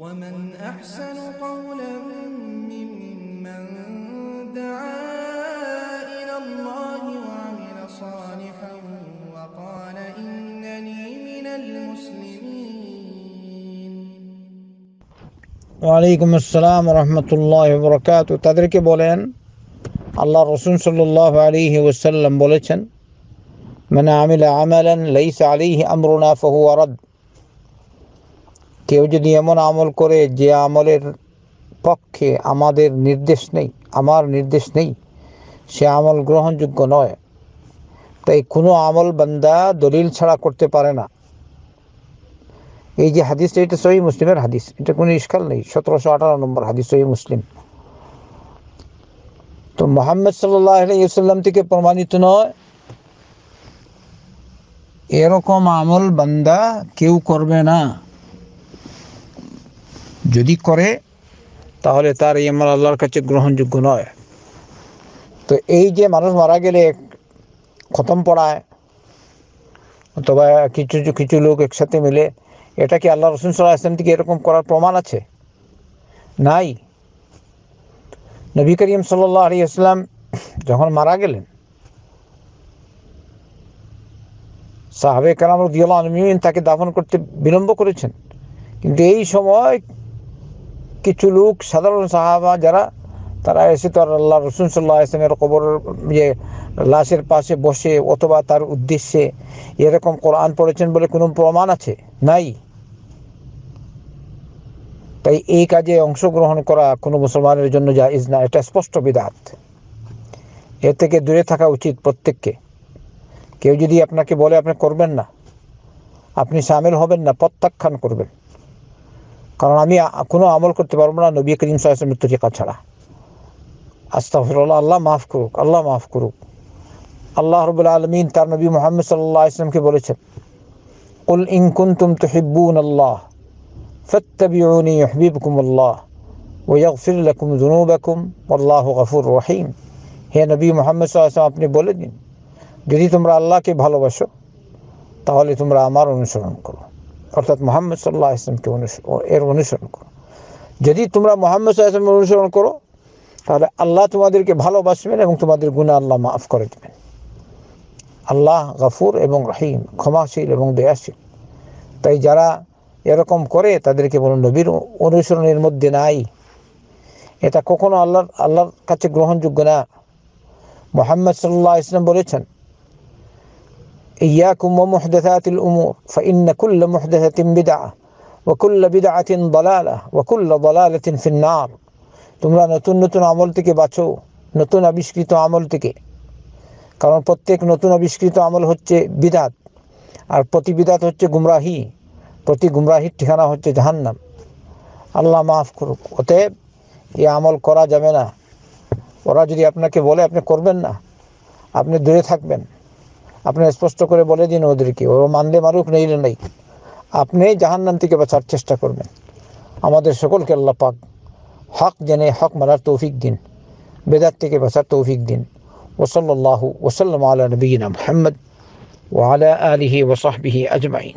ومن أحسن قولا ممن دعا إلى الله وعمل صالحا وقال إنني من المسلمين وعليكم السلام ورحمة الله وبركاته تدرك بولين الله الرسول صلى الله عليه وسلم বলেছেন من عمل عملا ليس عليه أمرنا فهو رد কেউ যদি এমন আমল করে যে আমলের পক্ষে আমাদের নির্দেশ নেই আমার নির্দেশ নেই সে আমল গ্রহণযোগ্য নয় তাই কোনো আমল বান্দা দলিল ছাড়া করতে পারে না এই যে হাদিসটা এটা সহি মুসলিমের হাদিস এটা কোনো ইস্কাল নেই সতেরোশো আঠারো নম্বর হাদিস সহি মুসলিম তো মোহাম্মদ সাল্লাম থেকে প্রমাণিত নয় এরকম আমল বান্দা কেউ করবে না যদি করে তাহলে তার এই আমল আল্লাহর কাছে গ্রহণযোগ্য নয় তো এই যে মানুষ মারা গেলে খতম পড়ায় অথবা কিছু কিছু লোক একসাথে মিলে এটা কি আল্লাহ রসুন সাল্লাহ আসলাম থেকে এরকম করার প্রমাণ আছে নাই নবী করিম সাল্লাহ আলী আসলাম যখন মারা গেলেন সাহাবে কালাম দিয়াল আলমিন তাকে দাফন করতে বিলম্ব করেছেন কিন্তু এই সময় কিছু লোক সাধারণ সাহাবা যারা তারা এসে তো আল্লাহ রসুন সাল্লাহ ইসলামের কবর ইয়ে লাশের পাশে বসে অথবা তার উদ্দেশ্যে এরকম কোরআন পড়েছেন বলে কোনো প্রমাণ আছে নাই তাই এই কাজে অংশগ্রহণ করা কোনো মুসলমানের জন্য জায়জ না এটা স্পষ্ট বিধাত এর থেকে দূরে থাকা উচিত প্রত্যেককে কেউ যদি আপনাকে বলে আপনি করবেন না আপনি সামিল হবেন না প্রত্যাখ্যান করবেন কারণ আমি কোনো আমল করতে পারবো না নবী করিম সাহেবের তরিকা ছাড়া আস্তাফিরুল্লাহ আল্লাহ মাফ করুক আল্লাহ মাফ করুক আল্লাহ রবুল আলমিন তার নবী মোহাম্মদ সাল্লাহ ইসলামকে বলেছেন قل إن كنتم تحبون الله فاتبعوني يحببكم الله ويغفر لكم ذنوبكم আল্লাহ غفور رحيم হে নবী মোহাম্মদ সাল্লাহ আপনি বলে দিন যদি তোমরা আল্লাহকে ভালোবাসো তাহলে তোমরা আমার অনুসরণ করো অর্থাৎ মোহাম্মদ সাল্লাহ ইসলামকে এর অনুসরণ করো যদি তোমরা মোহাম্মদ সাল্লাহ অনুসরণ করো তাহলে আল্লাহ তোমাদেরকে ভালোবাসবেন এবং তোমাদের গুণা আল্লাহ মাফ করে দেবেন আল্লাহ গাফুর এবং রাহিম ক্ষমাশীল এবং দয়াশীল তাই যারা এরকম করে তাদেরকে বলুন নবীর অনুসরণের মধ্যে নাই এটা কখনো আল্লাহর আল্লাহর কাছে গ্রহণযোগ্য না মোহাম্মদ সাল্লাহ ইসলাম বলেছেন إياكم ومحدثات الأمور فإن كل محدثة بدعة وكل بدعة ضلالة وكل ضلالة في النار তোমরা নতুন নতুন আমল থেকে বাঁচো নতুন আবিষ্কৃত আমল থেকে কারণ প্রত্যেক নতুন আবিষ্কৃত আমল হচ্ছে বিদাত আর প্রতি বিদাত হচ্ছে গুমরাহি প্রতি গুমরাহির ঠিকানা হচ্ছে জাহান্নাম আল্লাহ মাফ করুক অতএব এ আমল করা যাবে না ওরা যদি আপনাকে বলে আপনি করবেন না আপনি দূরে থাকবেন আপনি স্পষ্ট করে বলে দিন ওদেরকে ও মানলে মারুক নেই নাই আপনি নাম থেকে বাঁচার চেষ্টা করবেন আমাদের সকলকে আল্লাহ পাক হক জেনে হক মারার তৌফিক দিন বেদার থেকে বাঁচার তৌফিক দিন ওসল্লাহ ওসলাম আলা নবীন আহমদ ওয়ালা আলিহি ওসাহবিহি আজমাইন